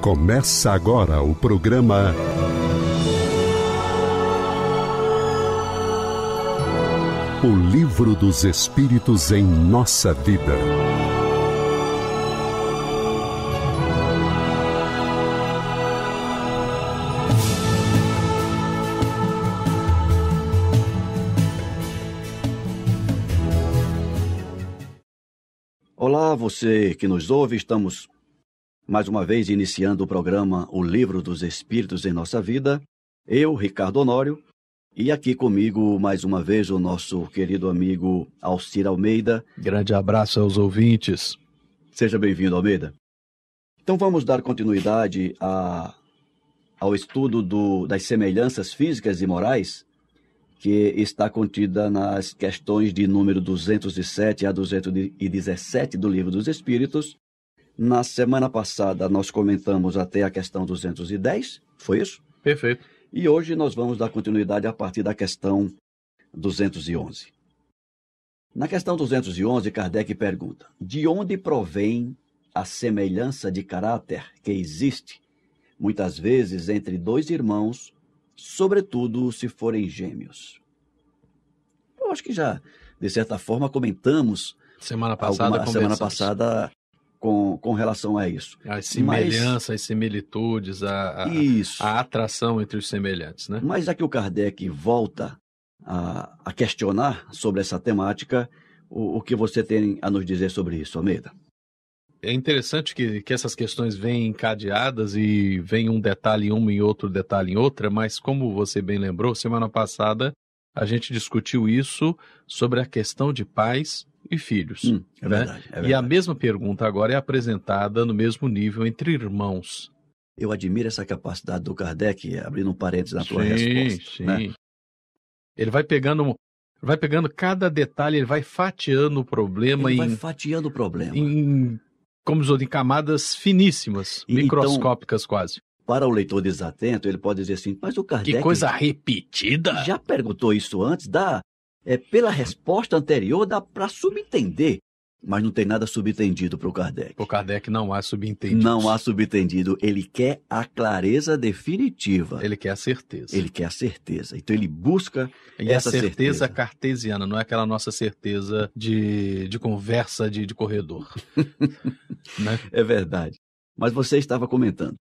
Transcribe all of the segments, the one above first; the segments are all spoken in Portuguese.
Começa agora o programa. O Livro dos Espíritos em Nossa Vida. Olá, você que nos ouve, estamos mais uma vez, iniciando o programa O Livro dos Espíritos em Nossa Vida, eu, Ricardo Honório, e aqui comigo, mais uma vez, o nosso querido amigo Alcir Almeida. Grande abraço aos ouvintes. Seja bem-vindo, Almeida. Então vamos dar continuidade a, ao estudo do, das semelhanças físicas e morais, que está contida nas questões de número 207 a 217 do Livro dos Espíritos, na semana passada, nós comentamos até a questão 210, foi isso? Perfeito. E hoje nós vamos dar continuidade a partir da questão 211. Na questão 211, Kardec pergunta: de onde provém a semelhança de caráter que existe, muitas vezes, entre dois irmãos, sobretudo se forem gêmeos? Eu acho que já, de certa forma, comentamos. Semana passada, alguma, semana passada com, com relação a isso. As semelhanças, Mas, as similitudes, a, a, a, atração entre os semelhantes. Né? Mas aqui é o Kardec volta a, a questionar sobre essa temática. O, o que você tem a nos dizer sobre isso, Almeida? é interessante que, que essas questões vêm encadeadas e vem um detalhe em uma e outro detalhe em outra, mas como você bem lembrou, semana passada a gente discutiu isso sobre a questão de paz e filhos. Hum, é, né? verdade, é verdade. E a mesma pergunta agora é apresentada no mesmo nível entre irmãos. Eu admiro essa capacidade do Kardec, abrindo um parênteses na tua sim, resposta. Sim. Né? Ele vai pegando, vai pegando cada detalhe, ele vai fatiando o problema. Ele em, vai fatiando o problema. Em, como diz, em camadas finíssimas, e então microscópicas então, quase. Para o leitor desatento, ele pode dizer assim, mas o Kardec... Que coisa repetida! Já perguntou isso antes? Dá é, pela resposta anterior, dá para subentender. Mas não tem nada subentendido para o Kardec. Para o Kardec não há subentendido. Não há subentendido. Ele quer a clareza definitiva. Ele quer a certeza. Ele quer a certeza. Então ele busca e essa a certeza, certeza cartesiana, não é aquela nossa certeza de, de conversa de, de corredor. né? É verdade. Mas você estava comentando.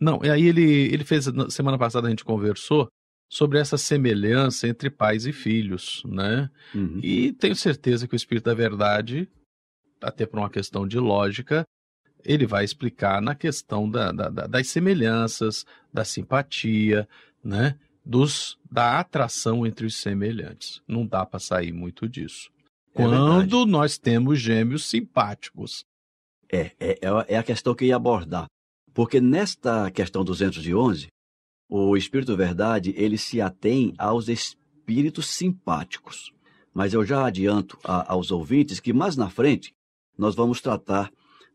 Não, e aí ele, ele fez, semana passada a gente conversou, sobre essa semelhança entre pais e filhos, né? Uhum. E tenho certeza que o Espírito da Verdade, até por uma questão de lógica, ele vai explicar na questão da, da, da, das semelhanças, da simpatia, né? Dos, da atração entre os semelhantes. Não dá para sair muito disso. É Quando verdade. nós temos gêmeos simpáticos. É, é, é, é a questão que eu ia abordar. Porque nesta questão 211, o espírito verdade, ele se atém aos espíritos simpáticos. Mas eu já adianto a, aos ouvintes que mais na frente nós vamos tratar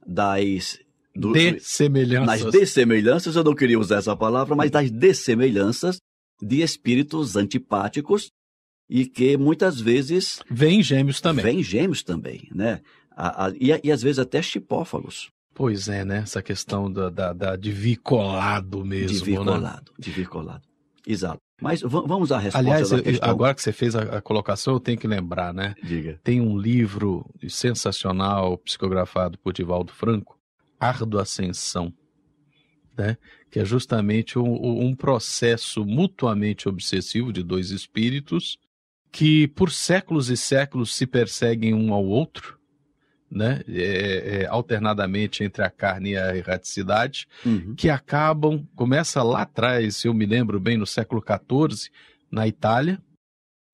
das do, dessemelhanças. Das dessemelhanças, eu não queria usar essa palavra, mas das dessemelhanças de espíritos antipáticos e que muitas vezes. Vêm gêmeos também. Vêm gêmeos também, né? A, a, e, e às vezes até chipófalos. Pois é, né? Essa questão da, da, da de vir colado mesmo. De vir né? colado, né? de Exato. Mas vamos à resposta Aliás, agora que você fez a, colocação, eu tenho que lembrar, né? Diga. Tem um livro sensacional psicografado por Divaldo Franco, Ardo Ascensão, né? que é justamente um, um processo mutuamente obsessivo de dois espíritos que por séculos e séculos se perseguem um ao outro né, é, é, alternadamente entre a carne e a erraticidade, uhum. que acabam, começa lá atrás, se eu me lembro bem, no século XIV, na Itália,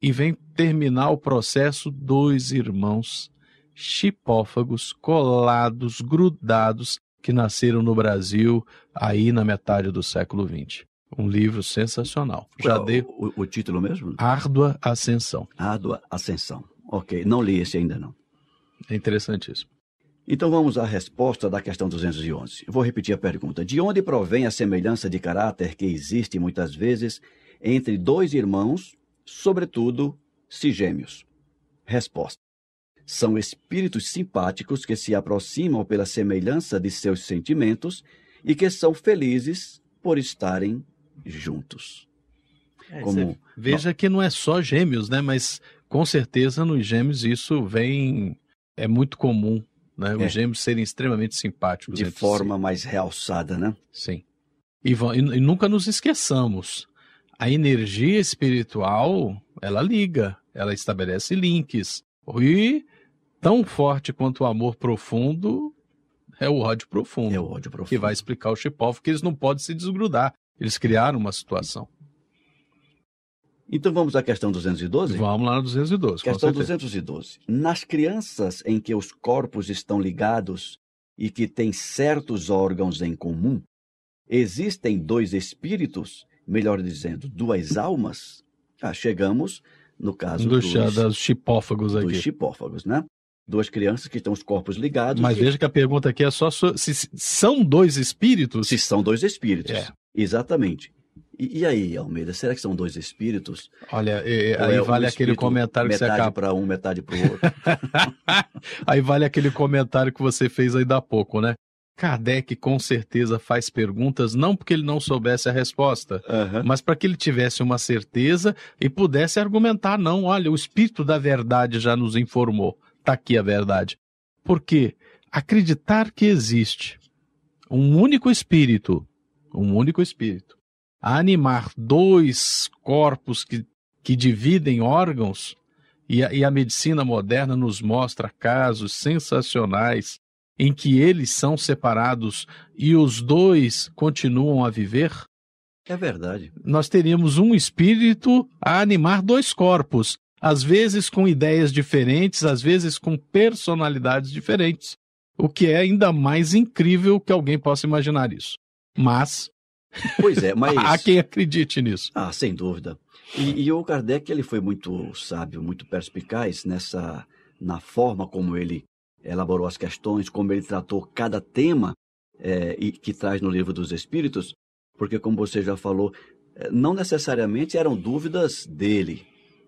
e vem terminar o processo dois irmãos chipófagos colados, grudados, que nasceram no Brasil aí na metade do século XX. Um livro sensacional. É Já Qual, dei... o, o título mesmo? Árdua Ascensão. Árdua Ascensão. Ok, não li esse ainda não. É interessantíssimo. Então vamos à resposta da questão 211. Vou repetir a pergunta. De onde provém a semelhança de caráter que existe muitas vezes entre dois irmãos, sobretudo se gêmeos? Resposta. São espíritos simpáticos que se aproximam pela semelhança de seus sentimentos e que são felizes por estarem juntos. É, Como... É, veja não... que não é só gêmeos, né? Mas com certeza nos gêmeos isso vem é muito comum, né? Os é. gêmeos serem extremamente simpáticos. De forma si. mais realçada, né? Sim. E, e nunca nos esqueçamos, a energia espiritual, ela liga, ela estabelece links. E tão forte quanto o amor profundo é o ódio profundo. É o ódio profundo. Que vai explicar o Chipov que eles não podem se desgrudar. Eles criaram uma situação. Então vamos à questão 212? Vamos lá na 212. Questão 212. Nas crianças em que os corpos estão ligados e que têm certos órgãos em comum, existem dois espíritos, melhor dizendo, duas almas? Ah, chegamos no caso dos, dos chipófagos aqui. Dos chipófagos, né? Duas crianças que estão os corpos ligados. Mas e... veja que a pergunta aqui é só se, se são dois espíritos? Se são dois espíritos. É. Exatamente. E, e, aí, Almeida, será que são dois espíritos? Olha, e, aí é vale um aquele comentário que você acaba. Metade para um, metade para o outro. aí vale aquele comentário que você fez ainda há pouco, né? Kardec com certeza faz perguntas não porque ele não soubesse a resposta, uhum. mas para que ele tivesse uma certeza e pudesse argumentar, não, olha, o espírito da verdade já nos informou, está aqui a verdade. Porque acreditar que existe um único espírito, um único espírito, a animar dois corpos que, que dividem órgãos, e a, e a medicina moderna nos mostra casos sensacionais em que eles são separados e os dois continuam a viver? É verdade. Nós teríamos um espírito a animar dois corpos, às vezes com ideias diferentes, às vezes com personalidades diferentes, o que é ainda mais incrível que alguém possa imaginar isso. Mas Pois é, mas. Há quem acredite nisso. Ah, sem dúvida. E, e, o Kardec ele foi muito sábio, muito perspicaz nessa na forma como ele elaborou as questões, como ele tratou cada tema é, e que traz no livro dos Espíritos, porque como você já falou, eh, não necessariamente eram dúvidas dele,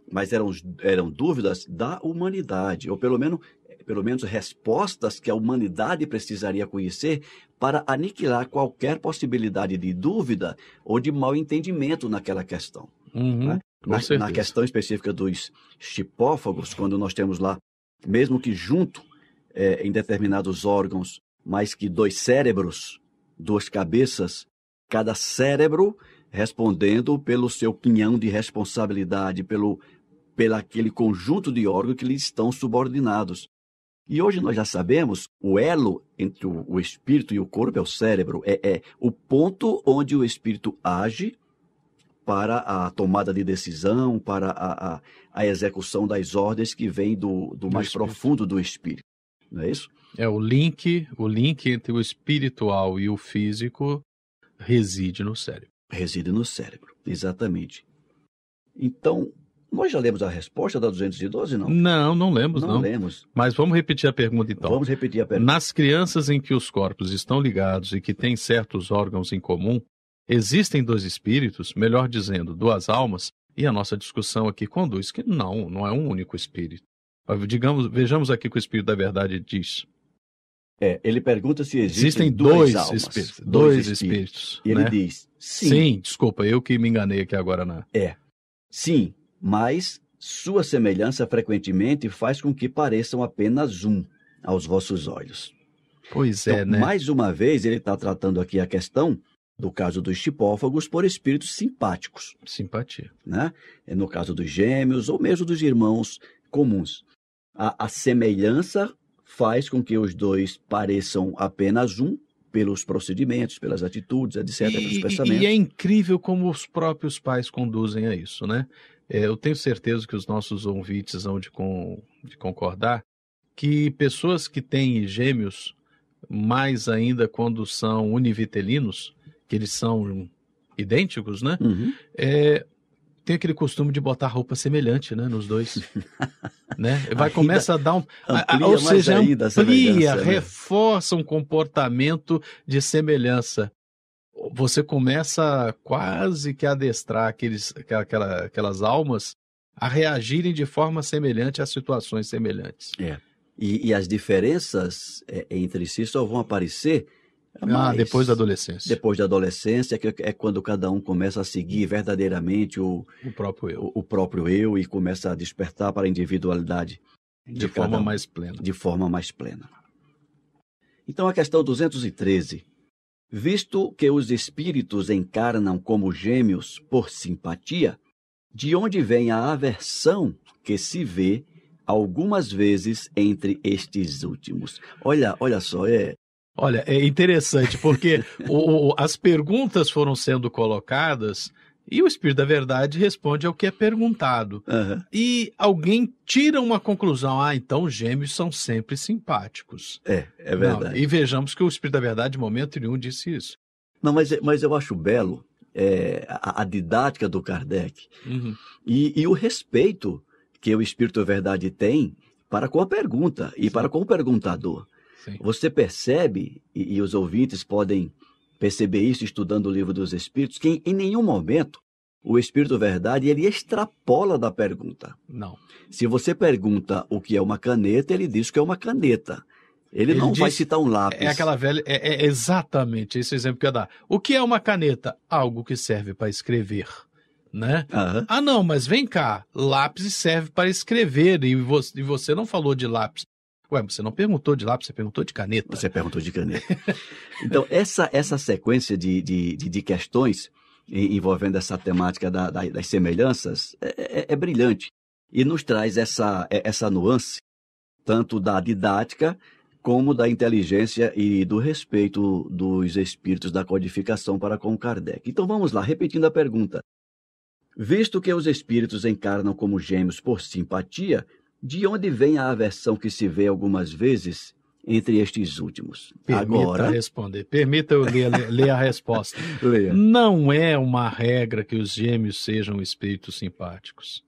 mas eram, eram dúvidas da humanidade, ou pelo menos pelo menos respostas que a humanidade precisaria conhecer para aniquilar qualquer possibilidade de dúvida ou de mal entendimento naquela questão. Uhum, né? na, na, questão específica dos chipófagos, quando nós temos lá, mesmo que junto é, em determinados órgãos, mais que dois cérebros, duas cabeças, cada cérebro respondendo pelo seu pinhão de responsabilidade, pelo pelo aquele conjunto de órgãos que lhe estão subordinados. E hoje nós já sabemos o elo entre o, o espírito e o corpo é o cérebro, é, é o ponto onde o espírito age para a tomada de decisão, para a, a, a execução das ordens que vêm do, do, do, mais espírito. profundo do espírito. Não é isso? É o link, o link entre o espiritual e o físico reside no cérebro. Reside no cérebro, exatamente. Então, nós já lemos a resposta da 212, não? Não, não lemos, não. Não lemos. Mas vamos repetir a pergunta, então. Vamos repetir a pergunta. Nas crianças em que os corpos estão ligados e que têm certos órgãos em comum, existem dois espíritos, melhor dizendo, duas almas, e a nossa discussão aqui conduz que não, não é um único espírito. Digamos, vejamos aqui o que o Espírito da Verdade diz. É, ele pergunta se existem, existem dois, almas, espíritos, dois, espíritos. E ele né? diz, sim. Sim, desculpa, eu que me enganei aqui agora na. É. Sim, mas sua semelhança frequentemente faz com que pareçam apenas um aos vossos olhos. Pois então, é, né? Mais uma vez, ele está tratando aqui a questão do caso dos tipófagos por espíritos simpáticos. Simpatia. Né? É no caso dos gêmeos ou mesmo dos irmãos comuns. A, a semelhança faz com que os dois pareçam apenas um, pelos procedimentos, pelas atitudes, etc., e, pelos pensamentos. E é incrível como os próprios pais conduzem a isso, né? É, eu tenho certeza que os nossos ouvintes vão de, com, de concordar que pessoas que têm gêmeos, mais ainda quando são univitelinos, que eles são idênticos, né? Uhum. É, tem aquele costume de botar roupa semelhante, né, nos dois, né? Vai a começa a dar um, amplia, ou seja, amplia, né? reforça né? um comportamento de semelhança você começa quase que a adestrar aqueles, aquela, aquelas almas a reagirem de forma semelhante a situações semelhantes. É. E, e as diferenças é, entre si só vão aparecer ah, depois da adolescência. Depois da adolescência, que é quando cada um começa a seguir verdadeiramente o, o, próprio, eu. O, o próprio eu e começa a despertar para a individualidade. De, de forma mais plena. De forma mais plena. Então, a questão 213. Visto que os espíritos encarnam como gêmeos por simpatia, de onde vem a aversão que se vê algumas vezes entre estes últimos? Olha, olha só, é, Olha, é interessante, porque o, as perguntas foram sendo colocadas e o Espírito da Verdade responde ao que é perguntado. Uhum. E alguém tira uma conclusão: ah, então gêmeos são sempre simpáticos. É, é verdade. Não, e vejamos que o Espírito da Verdade, de momento nenhum, disse isso. Não, mas, é, mas eu acho belo é, a, a, didática do Kardec uhum. e, e, o respeito que o Espírito da Verdade tem para com a pergunta e Sim. para com o perguntador. Sim. Você percebe, e, e os ouvintes podem perceber isso estudando o livro dos Espíritos, que em nenhum momento o Espírito Verdade ele extrapola da pergunta. Não. Se você pergunta o que é uma caneta, ele diz que é uma caneta. Ele, ele não diz, vai citar um lápis. É aquela velha. É, é exatamente esse exemplo que eu ia dar. O que é uma caneta? Algo que serve para escrever. Né? Uhum. Ah, não, mas vem cá. Lápis serve para escrever. E você, e você não falou de lápis. Ué, você não perguntou de lápis, você perguntou de caneta. Você perguntou de caneta. então, essa, essa sequência de, de, de questões envolvendo essa temática da, da, das semelhanças é, é, é, brilhante e nos traz essa, é, essa nuance tanto da didática como da inteligência e do respeito dos espíritos da codificação para com Kardec. Então vamos lá, repetindo a pergunta. Visto que os espíritos encarnam como gêmeos por simpatia, de onde vem a aversão que se vê algumas vezes entre estes últimos? Permita Agora... responder. Permita eu ler, ler a resposta. Leia. Não é uma regra que os gêmeos sejam espíritos simpáticos.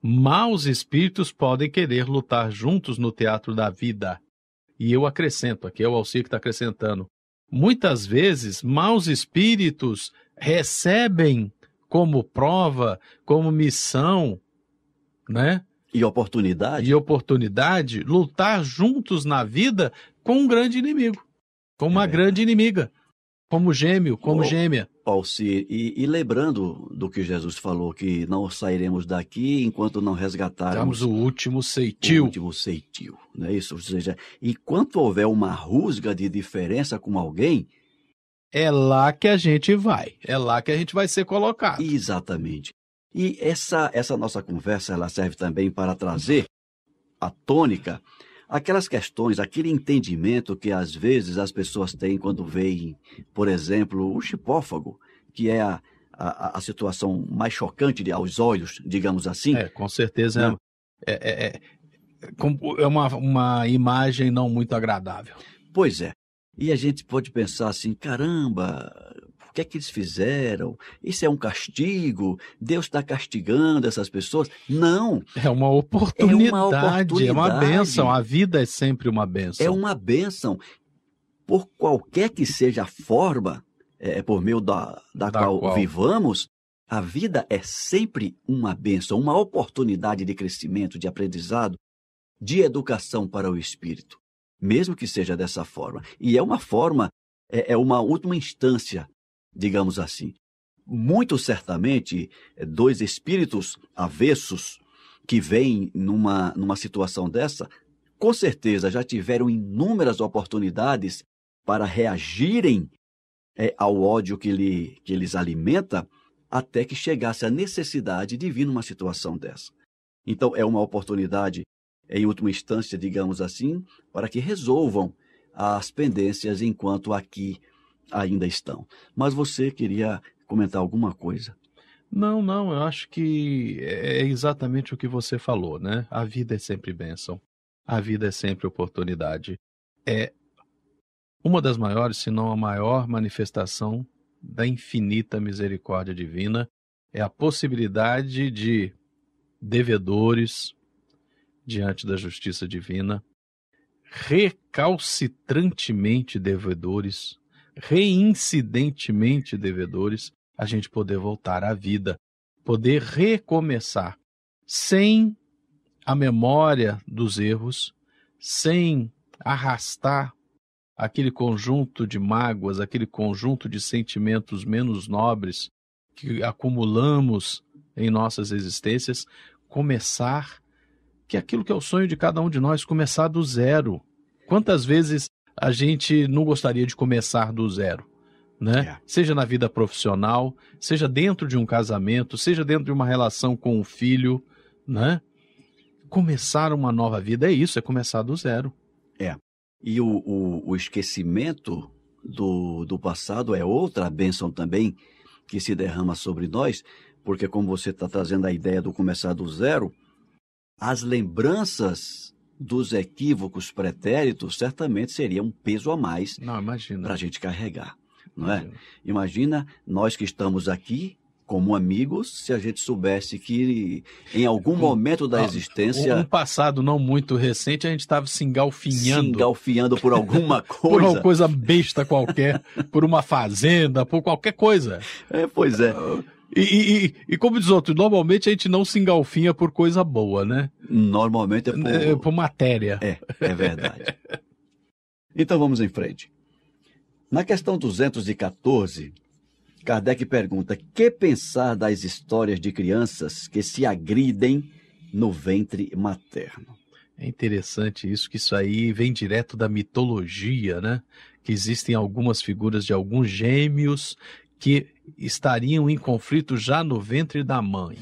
Maus espíritos podem querer lutar juntos no teatro da vida. E eu acrescento, aqui é o Alcir que está acrescentando. Muitas vezes, maus espíritos recebem como prova, como missão, né? E oportunidade. E oportunidade, lutar juntos na vida com um grande inimigo, com uma é. grande inimiga, como gêmeo, como gêmea. Alcir, e, e, lembrando do que Jesus falou, que não sairemos daqui enquanto não resgatarmos o último ceitil. O último ceitil, não é isso? Ou seja, enquanto houver uma rusga de diferença com alguém, é lá que a gente vai, é lá que a gente vai ser colocado. Exatamente. E essa, essa nossa conversa ela serve também para trazer a tônica aquelas questões, aquele entendimento que às vezes as pessoas têm quando veem, por exemplo, o chipófago, que é a, a, a situação mais chocante de, aos olhos, digamos assim. É, com certeza é, né? é, é, é, é uma, uma imagem não muito agradável. Pois é. E a gente pode pensar assim, caramba, que é que eles fizeram? Isso é um castigo? Deus está castigando essas pessoas? Não. É uma oportunidade, é uma, oportunidade. É uma bênção. A vida é sempre uma bênção. É uma bênção. Por qualquer que seja a forma é, é, por meio da, da, da qual, qual vivamos, a vida é sempre uma bênção, uma oportunidade de crescimento, de aprendizado, de educação para o espírito, mesmo que seja dessa forma. E é uma forma, é, é uma última instância digamos assim. Muito certamente, eh, dois espíritos avessos que vêm numa, numa situação dessa, com certeza já tiveram inúmeras oportunidades para reagirem é, ao ódio que, lhe, que lhes alimenta, até que chegasse a necessidade de vir numa situação dessa. Então, é uma oportunidade, em última instância, digamos assim, para que resolvam as pendências enquanto aqui ainda estão. Mas você queria comentar alguma coisa? Não, não, eu acho que é, é exatamente o que você falou, né? A vida é sempre bênção, a vida é sempre oportunidade. É uma das maiores, se não a maior manifestação da infinita misericórdia divina, é a possibilidade de devedores diante da justiça divina, recalcitrantemente devedores reincidentemente devedores, a gente poder voltar à vida, poder recomeçar sem a memória dos erros, sem arrastar aquele conjunto de mágoas, aquele conjunto de sentimentos menos nobres que acumulamos em nossas existências, começar que é aquilo que é o sonho de cada um de nós, começar do zero. Quantas vezes a gente não gostaria de começar do zero. Né? É. Seja na vida profissional, seja dentro de um casamento, seja dentro de uma relação com um filho, né? Começar uma nova vida é isso, é começar do zero. É. E o, o, o esquecimento do, do passado é outra bênção também que se derrama sobre nós, porque como você está trazendo a ideia do começar do zero, as lembranças dos equívocos pretéritos certamente seria um peso a mais para a gente carregar. Não é? Imagina nós que estamos aqui como amigos, se a gente soubesse que em algum momento da ah, existência. Um passado não muito recente, a gente estava se engalfinhando. Se engalfinhando por alguma coisa. por uma coisa besta qualquer, por uma fazenda, por qualquer coisa. É, pois é. Ah, e, e, e, como diz outro, normalmente a gente não se engalfinha por coisa boa, né? Normalmente é por, é, por matéria. É, é verdade. então vamos em frente. Na questão 214, Kardec pergunta: que pensar das histórias de crianças que se agridem no ventre materno? É interessante isso, que isso aí vem direto da mitologia, né? Que existem algumas figuras de alguns gêmeos que estariam em conflito já no ventre da mãe.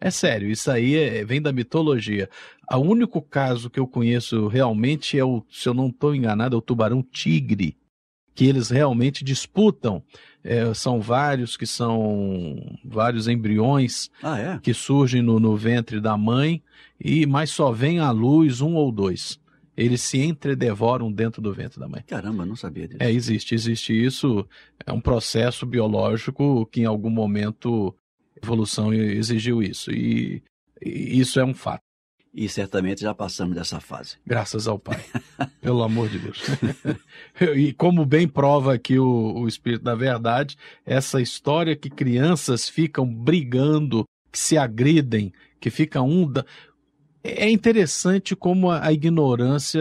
É sério, isso aí é, vem da mitologia. O único caso que eu conheço realmente é o, se eu não estou enganado, é o tubarão tigre, que eles realmente disputam. É, são vários que são vários embriões ah, é? que surgem no, no ventre da mãe e mas só vem à luz um ou dois eles se entredevoram dentro do ventre da mãe. Caramba, não sabia disso. É, existe, existe isso. É um processo biológico que em algum momento a evolução exigiu isso. E, e isso é um fato. E certamente já passamos dessa fase. Graças ao Pai. Pelo amor de Deus. e como bem prova aqui o, o Espírito da Verdade, essa história que crianças ficam brigando, que se agridem, que fica um. Da... É interessante como a, ignorância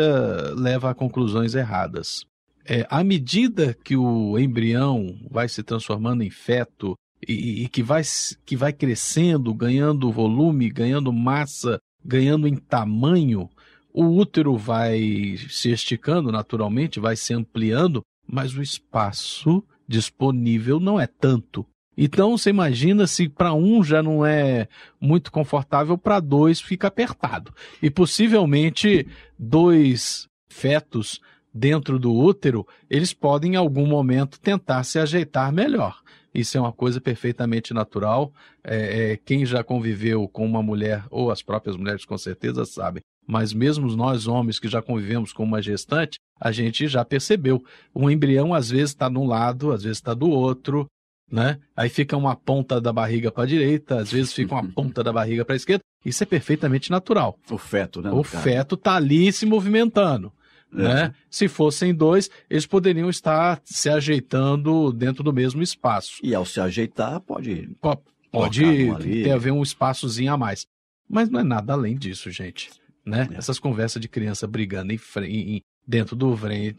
leva a conclusões erradas. É, à medida que o embrião vai se transformando em feto e, e que, vai, que vai crescendo, ganhando volume, ganhando massa, ganhando em tamanho, o útero vai se esticando naturalmente, vai se ampliando, mas o espaço disponível não é tanto. Então você imagina se para um já não é muito confortável, para dois fica apertado. E possivelmente dois fetos dentro do útero, eles podem em algum momento tentar se ajeitar melhor. Isso é uma coisa perfeitamente natural. É, é, quem já conviveu com uma mulher, ou as próprias mulheres com certeza sabem, mas mesmo nós homens que já convivemos com uma gestante, a gente já percebeu. Um embrião às vezes está de um lado, às vezes está do outro, né? Aí fica uma ponta da barriga para a direita, às vezes fica uma ponta da barriga para a esquerda. Isso é perfeitamente natural. O feto, né? O feto está ali se movimentando. É. Né? Se fossem dois, eles poderiam estar se ajeitando dentro do mesmo espaço. E ao se ajeitar, pode. Pode, pode ter haver um espaçozinho a mais. Mas não é nada além disso, gente. Né? É. Essas conversas de criança brigando em, em, dentro do,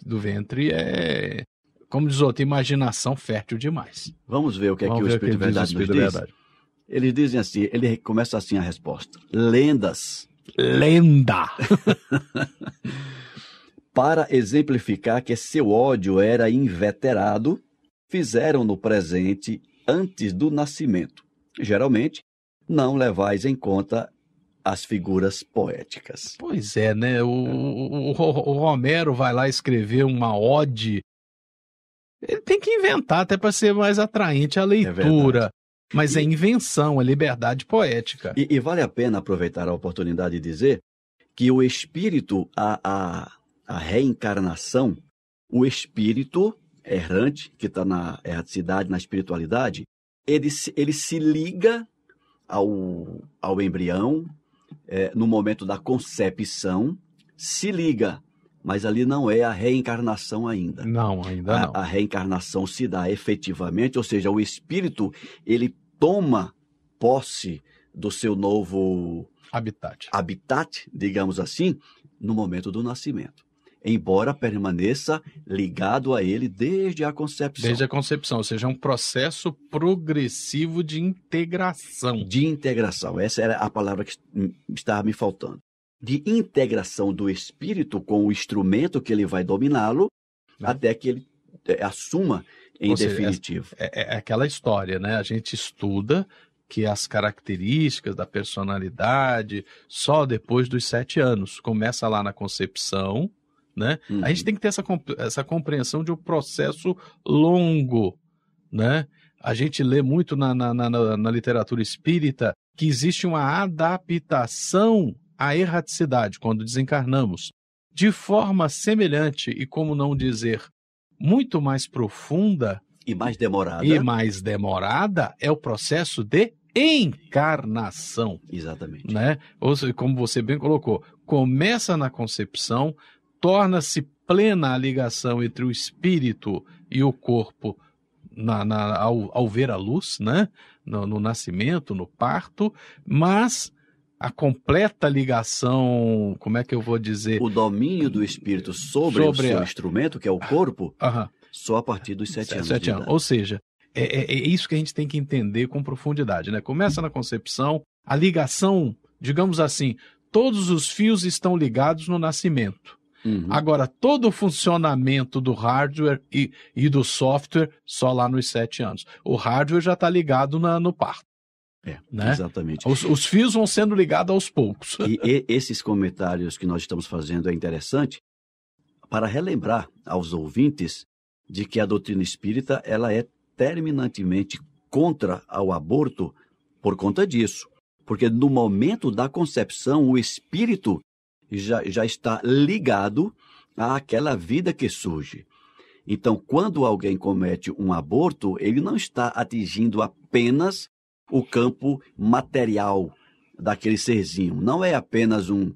do ventre é, como diz outro, imaginação fértil demais. Vamos ver o que é que o Espírito Verdade diz. Verdade. Eles dizem assim, ele começa assim a resposta. Lendas. Lenda. Para exemplificar que seu ódio era inveterado, fizeram no presente antes do nascimento. Geralmente, não levais em conta as figuras poéticas. Pois é, né? O, o, o, o Romero vai lá escrever uma ode ele tem que inventar até para ser mais atraente a é leitura. É mas e... é invenção, é liberdade poética. E, e, vale a pena aproveitar a oportunidade de dizer que o espírito, a, a, a reencarnação, o espírito errante, que está na erraticidade, é na espiritualidade, ele, ele se liga ao, ao embrião é, no momento da concepção, se liga mas ali não é a reencarnação ainda. Não, ainda a, não. A reencarnação se dá efetivamente, ou seja, o espírito ele toma posse do seu novo habitat. Habitat, digamos assim, no momento do nascimento. Embora permaneça ligado a ele desde a concepção. Desde a concepção, ou seja, é um processo progressivo de integração. De integração, essa era a palavra que hum, estava me faltando de integração do espírito com o instrumento que ele vai dominá-lo, né? até que ele é, assuma em Ou definitivo. Seja, é, é, é aquela história, né? A gente estuda que as características da personalidade só depois dos sete anos. Começa lá na concepção, né? Uhum. A gente uhum. tem que ter essa, essa compreensão de um processo longo, né? A gente lê muito na, na, na, na literatura espírita que existe uma adaptação a erraticidade quando desencarnamos, de forma semelhante e, como não dizer, muito mais profunda e mais demorada. E mais demorada é o processo de encarnação. Exatamente. Né? Ou seja, como você bem colocou, começa na concepção, torna-se plena a ligação entre o espírito e o corpo na, na, ao, ao, ver a luz, né? No, no nascimento, no parto, mas a completa ligação, como é que eu vou dizer? O domínio do espírito sobre, sobre o seu a... instrumento, que é o corpo, só a partir dos sete, sete anos. Sete anos. Ou seja, é, é, é, isso que a gente tem que entender com profundidade, né? Começa na concepção, a ligação, digamos assim, todos os fios estão ligados no nascimento. Uhum. Agora, todo o funcionamento do hardware e, e do software só lá nos sete anos. O hardware já está ligado na, no parto. É, né? exatamente. Os, os, fios vão sendo ligados aos poucos. E, e, esses comentários que nós estamos fazendo é interessante para relembrar aos ouvintes de que a doutrina espírita ela é terminantemente contra ao aborto por conta disso. Porque no momento da concepção, o espírito já, já está ligado àquela vida que surge. Então, quando alguém comete um aborto, ele não está atingindo apenas o campo material daquele serzinho. Não é apenas um,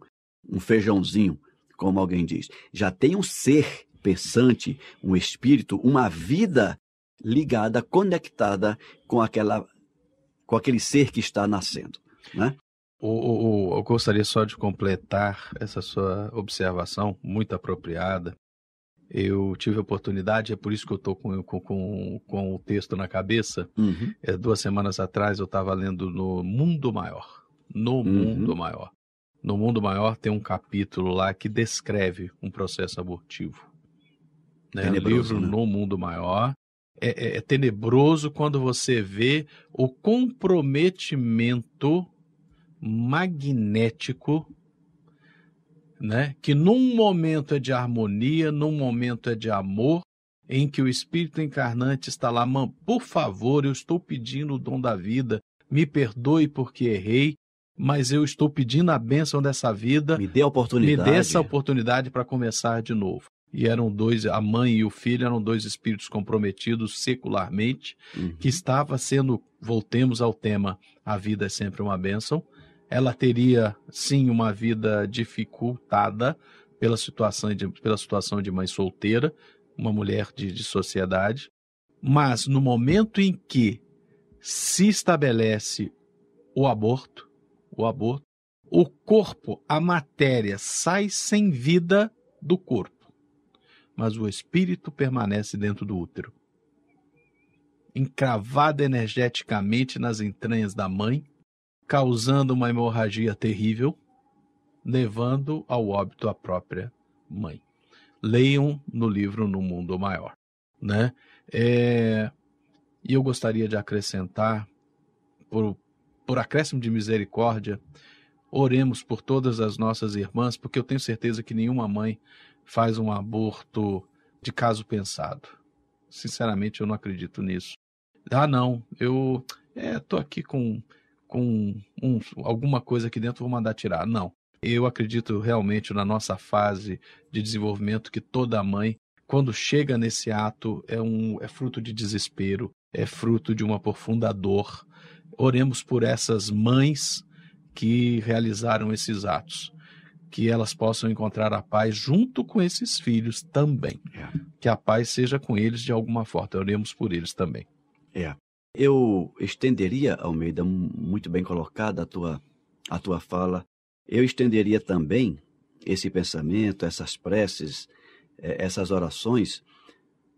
um feijãozinho, como alguém diz. Já tem um ser pensante, um espírito, uma vida ligada, conectada com aquela com aquele ser que está nascendo, né? O, o, o, eu gostaria só de completar essa sua observação muito apropriada eu tive a oportunidade, é por isso que eu estou com, com, com, o texto na cabeça. Uhum. É, duas semanas atrás eu estava lendo no Mundo Maior. No uhum. Mundo Maior. No Mundo Maior tem um capítulo lá que descreve um processo abortivo. Né? Livro né? No Mundo Maior. É, é, é tenebroso quando você vê o comprometimento magnético né? Que num momento é de harmonia, num momento é de amor, em que o espírito encarnante está lá, mãe, por favor, eu estou pedindo o dom da vida, me perdoe porque errei, mas eu estou pedindo a bênção dessa vida. Me dê a oportunidade. Me dê essa oportunidade para começar de novo. E eram dois, a mãe e o filho eram dois espíritos comprometidos secularmente, uhum. que estava sendo, voltemos ao tema, a vida é sempre uma bênção, ela teria sim uma vida dificultada pela situação de, pela situação de mãe solteira, uma mulher de, de sociedade, mas no momento em que se estabelece o aborto, o aborto, o corpo, a matéria sai sem vida do corpo, mas o espírito permanece dentro do útero. encravado energeticamente nas entranhas da mãe, causando uma hemorragia terrível, levando ao óbito a própria mãe. Leiam no livro No Mundo Maior. Né? É... E eu gostaria de acrescentar, por, por acréscimo de misericórdia, oremos por todas as nossas irmãs, porque eu tenho certeza que nenhuma mãe faz um aborto de caso pensado. Sinceramente, eu não acredito nisso. Ah, não, eu estou é, aqui com com um, alguma coisa aqui dentro, vou mandar tirar. Não. Eu acredito realmente na nossa fase de desenvolvimento que toda mãe, quando chega nesse ato, é, um, é fruto de desespero, é fruto de uma profunda dor. Oremos por essas mães que realizaram esses atos que elas possam encontrar a paz junto com esses filhos também. É. Que a paz seja com eles de alguma forma. Oremos por eles também. É. Eu estenderia, Almeida, muito bem colocada a tua, a tua fala, eu estenderia também esse pensamento, essas preces, é, essas orações,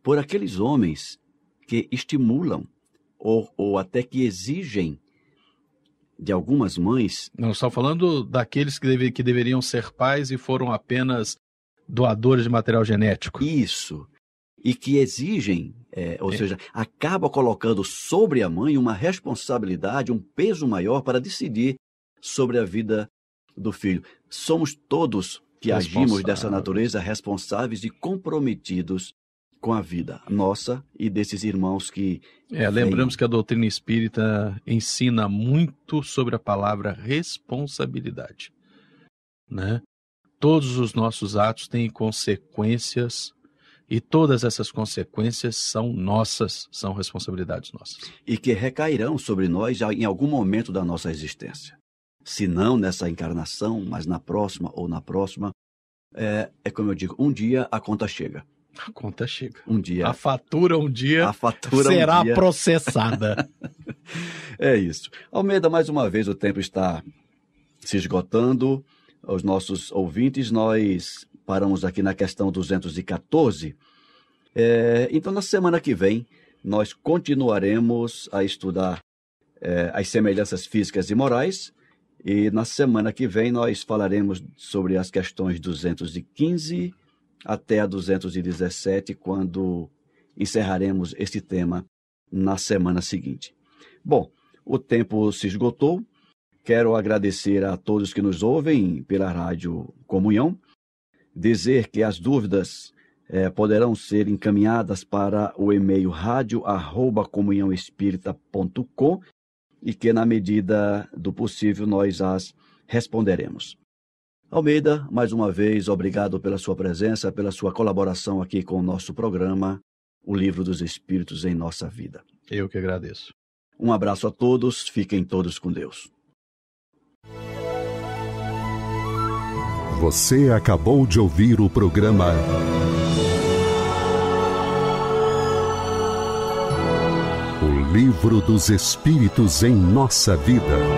por aqueles homens que estimulam ou, ou até que exigem de algumas mães. Não estou falando daqueles que, deve, que deveriam ser pais e foram apenas doadores de material genético. Isso e que exigem, é, ou é. seja, acaba colocando sobre a mãe uma responsabilidade, um peso maior para decidir sobre a vida do filho. Somos todos que agimos dessa natureza responsáveis e comprometidos com a vida nossa e desses irmãos que. É, lembramos que a doutrina espírita ensina muito sobre a palavra responsabilidade. Né? Todos os nossos atos têm consequências e todas essas consequências são nossas, são responsabilidades nossas. E que recairão sobre nós em algum momento da nossa existência. Se não nessa encarnação, mas na próxima ou na próxima, é, é como eu digo, um dia a conta chega. A conta chega. Um dia. A fatura um dia fatura será um dia. processada. é isso. Almeida, mais uma vez, o tempo está se esgotando. Os nossos ouvintes, nós paramos aqui na questão 214. É, então, na semana que vem, nós continuaremos a estudar é, as semelhanças físicas e morais. E na semana que vem, nós falaremos sobre as questões 215 até a 217, quando encerraremos este tema na semana seguinte. Bom, o tempo se esgotou. Quero agradecer a todos que nos ouvem pela Rádio Comunhão dizer que as dúvidas eh, poderão ser encaminhadas para o e-mail rádio@comunhãoespírita.com e que na medida do possível nós as responderemos. Almeida, mais uma vez, obrigado pela sua presença, pela sua colaboração aqui com o nosso programa, O Livro dos Espíritos em Nossa Vida. Eu que agradeço. Um abraço a todos, fiquem todos com Deus. Você acabou de ouvir o programa O Livro dos Espíritos em Nossa Vida.